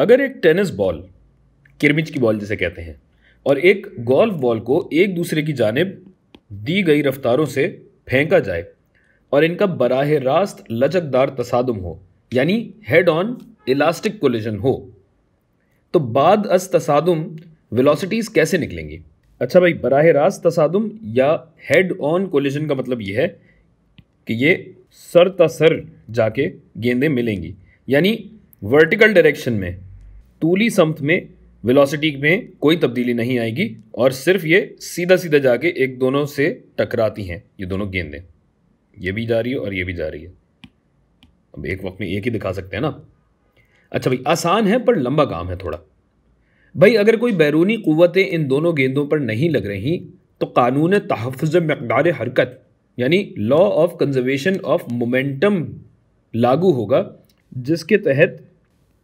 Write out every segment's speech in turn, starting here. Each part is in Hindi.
अगर एक टेनिस बॉल किरमिच की बॉल जिसे कहते हैं और एक गोल्फ बॉल को एक दूसरे की जानब दी गई रफ्तारों से फेंका जाए और इनका बराह रास्त लचकदार तसादम हो यानी हेड ऑन इलास्टिक कोलिजन हो तो बाद अस तसादम वेलोसिटीज़ कैसे निकलेंगी अच्छा भाई बराह रास्त तसादम या हेड ऑन कोलिजन का मतलब यह है कि ये सर तसर जाके गेंदें मिलेंगी यानी वर्टिकल डायरेक्शन में तूली समत में वेलोसिटी में कोई तब्दीली नहीं आएगी और सिर्फ ये सीधा सीधा जाके एक दोनों से टकराती हैं ये दोनों गेंदें ये भी जा रही है और ये भी जा रही है अब एक वक्त में एक ही दिखा सकते हैं ना अच्छा भाई आसान है पर लंबा काम है थोड़ा भाई अगर कोई बैरूनी क़वतें इन दोनों गेंदों पर नहीं लग रही तो कानून तहफ़ मकदार हरकत यानी law of conservation of momentum लागू होगा जिसके तहत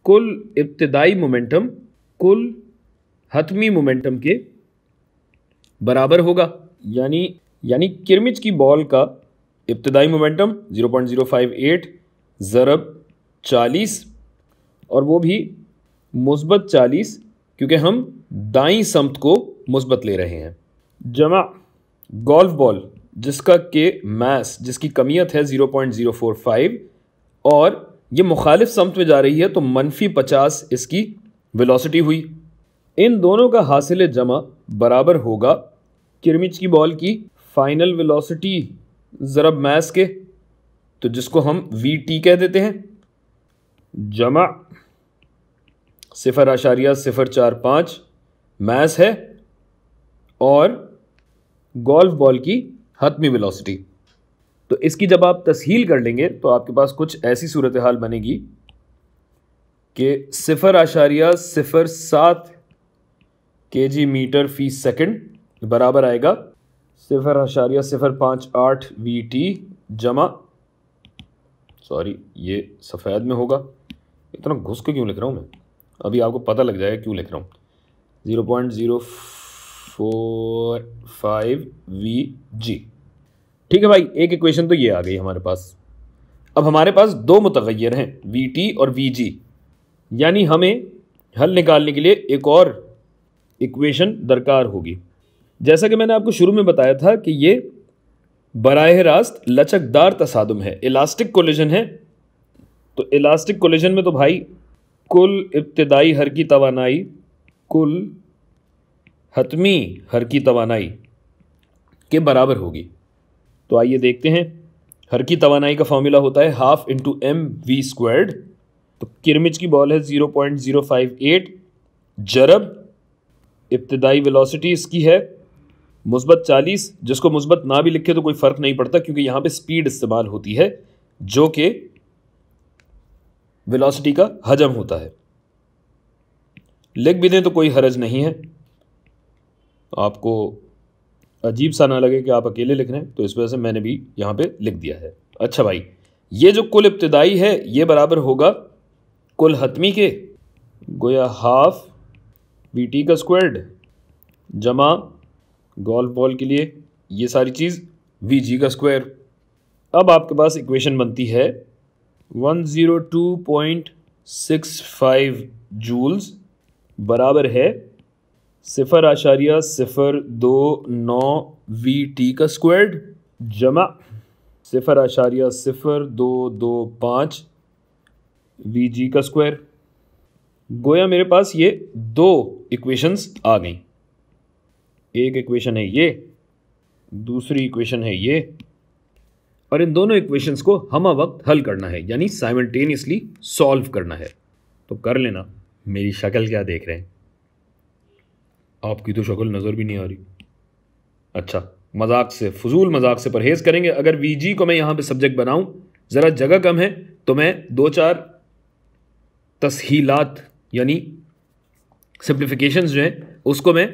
कुल इब्तदाई मोमेंटम कुल हतमी मोमेंटम के बराबर होगा यानी यानी किरमिच की बॉल का इब्तदाई मोमेंटम 0.058 ज़रब 40 और वो भी मुस्बत 40 क्योंकि हम दाई समत को मुस्बत ले रहे हैं जमा गोल्फ बॉल जिसका के मास जिसकी कमियत है 0.045 और ये मुखालिफ समत में जा रही है तो मनफी पचास इसकी वेलोसिटी हुई इन दोनों का हासिल जमा बराबर होगा किरमिच की बॉल की फाइनल वेलोसिटी ज़रब मैस के तो जिसको हम वी टी कह देते हैं जमा सिफर आशारिया सिफर चार पाँच मैस है और गोल्फ बॉल की हतमी वेलोसिटी तो इसकी जब आप तस्हील कर लेंगे तो आपके पास कुछ ऐसी सूरत हाल बनेगी कि सिफ़र आशारिया सिफ़र सात के जी मीटर फ़ी सेकंड बराबर आएगा सिफ़र आशारिया सिफ़र पाँच आठ वी टी जमा सॉरी ये सफ़ेद में होगा इतना घुस के क्यों लिख रहा हूँ मैं अभी आपको पता लग जाएगा क्यों लिख रहा हूँ zero point zero four five V G ठीक है भाई एक इक्वेशन तो ये आ गई हमारे पास अब हमारे पास दो मुतगैर हैं वी टी और वी जी यानी हमें हल निकालने के लिए एक और इक्वेशन दरकार होगी जैसा कि मैंने आपको शुरू में बताया था कि ये बरह रास्त लचकदार तसादम है इलास्टिक कोलिजन है तो इलास्टिक कोलिजन में तो भाई कुल इब्तदाई हर की तोानाई कुल हतमी हर की तोानाई के बराबर होगी तो आइए देखते हैं हर की तोानाई का फॉर्मूला होता है half into M V squared तो किरमिच की बॉल है zero point zero five eight जरब इब्तदाई वेलोसिटी इसकी है मुस्बत चालीस जिसको मुस्बत ना भी लिखे तो कोई फ़र्क नहीं पड़ता क्योंकि यहाँ पे स्पीड इस्तेमाल होती है जो कि वेलोसिटी का हजम होता है लिख भी दें तो कोई हरज नहीं है आपको अजीब सा ना लगे कि आप अकेले लिख रहे हैं तो इस वजह से मैंने भी यहाँ पे लिख दिया है अच्छा भाई ये जो कुल इब्तदाई है ये बराबर होगा कुल हतमी के गोया हाफ बी टी का स्क्वाड जमा गोल्फ बॉल के लिए ये सारी चीज़ वी जी का स्क्वायर अब आपके पास इक्वेशन बनती है 102.65 जूल्स बराबर है सिफर आशारिया सिफर दो नौ वी टी का स्क्वाड जमा सिफर आशारिया सिफर दो दो पाँच वी जी का स्क्वायर गोया मेरे पास ये दो इक्वेशंस आ गई एक इक्वेशन है ये दूसरी इक्वेशन है ये और इन दोनों इक्वेशंस को हम वक्त हल करना है यानी साइमल्टेनियसली सॉल्व करना है तो कर लेना मेरी शक्ल क्या देख रहे हैं आपकी तो शक्ल नज़र भी नहीं आ रही अच्छा मजाक से फजूल मजाक से परहेज़ करेंगे अगर वीजी को मैं यहाँ पे सब्जेक्ट बनाऊँ ज़रा जगह कम है तो मैं दो चार तसहीलात यानी सिंप्लीफिकेशन जो हैं उसको मैं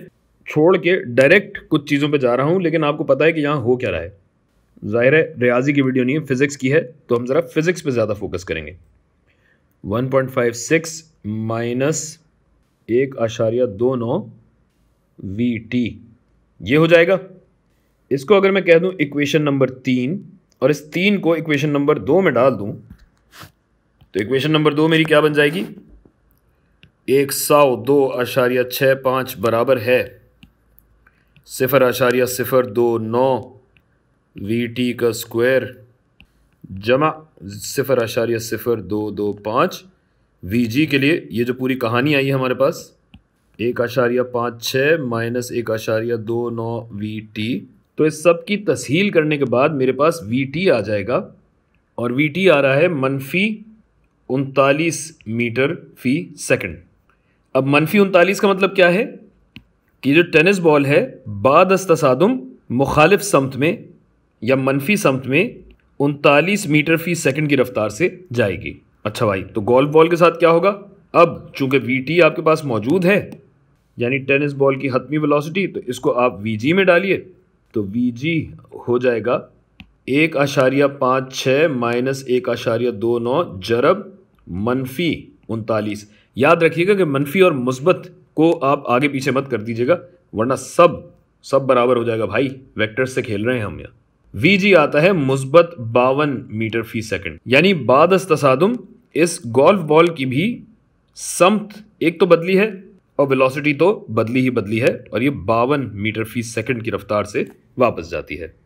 छोड़ के डायरेक्ट कुछ चीज़ों पे जा रहा हूँ लेकिन आपको पता है कि यहाँ हो क्या रहा है ज़ाहिर है रियाजी की वीडियो नहीं है फ़िज़िक्स की है तो हम ज़रा फ़िज़िक्स पर ज़्यादा फोकस करेंगे one point five six minus एक आशारिया दो नौ वी टी ये हो जाएगा इसको अगर मैं कह दूं इक्वेशन नंबर तीन और इस तीन को इक्वेशन नंबर दो में डाल दूं तो इक्वेशन नंबर दो मेरी क्या बन जाएगी एक सौ दो आशारिया छः पाँच बराबर है सिफर आशारिया सिफर दो नौ वी टी का स्क्वायर जमा सिफर आशारिया सिफर दो दो पाँच वी जी के लिए ये जो पूरी कहानी आई है हमारे पास एक आशारिया पाँच छः माइनस एक आशारिया दो नौ वी टी तो इस सब की तस्हील करने के बाद मेरे पास वी टी आ जाएगा और वी टी आ रहा है मनफी उनतालीस मीटर फी सेकंड अब मनफी उनतालीस का मतलब क्या है कि जो टेनिस बॉल है बाद तसादम मुखालिफ समत में या मनफी समत में उनतालीस मीटर फी सेकंड की रफ्तार से जाएगी अच्छा भाई तो गोल्फ बॉल के साथ क्या होगा अब चूंकि वी आपके पास मौजूद है यानी टेनिस बॉल की हतमी वेलोसिटी तो इसको आप वी में डालिए तो वी हो जाएगा एक आशारिया पाँच छः माइनस एक आशारिया दो नौ जरब मनफी उनतालीस याद रखिएगा कि मनफी और मुस्बत को आप आगे पीछे मत कर दीजिएगा वरना सब सब बराबर हो जाएगा भाई वेक्टर से खेल रहे हैं हम यहाँ वी जी आता है मुस्बत बावन मीटर फी सेकंड यानी बाद तसादुम इस गोल्फ बॉल की भी समत एक तो बदली है और वेलोसिटी तो बदली ही बदली है और ये बावन मीटर फी सेकंड की रफ्तार से वापस जाती है